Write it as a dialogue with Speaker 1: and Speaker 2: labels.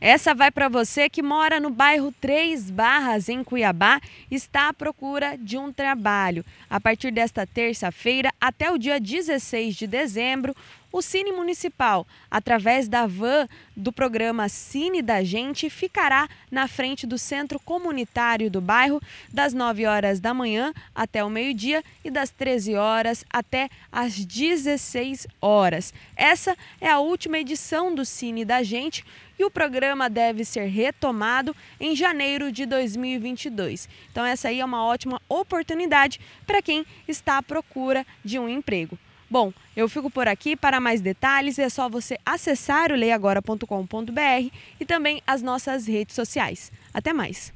Speaker 1: Essa vai para você que mora no bairro Três Barras, em Cuiabá, está à procura de um trabalho. A partir desta terça-feira até o dia 16 de dezembro, o Cine Municipal, através da van do programa Cine da Gente, ficará na frente do centro comunitário do bairro, das 9 horas da manhã até o meio-dia e das 13 horas até as 16 horas. Essa é a última edição do Cine da Gente e o programa deve ser retomado em janeiro de 2022. Então essa aí é uma ótima oportunidade para quem está à procura de um emprego. Bom, eu fico por aqui. Para mais detalhes, é só você acessar o leiagora.com.br e também as nossas redes sociais. Até mais!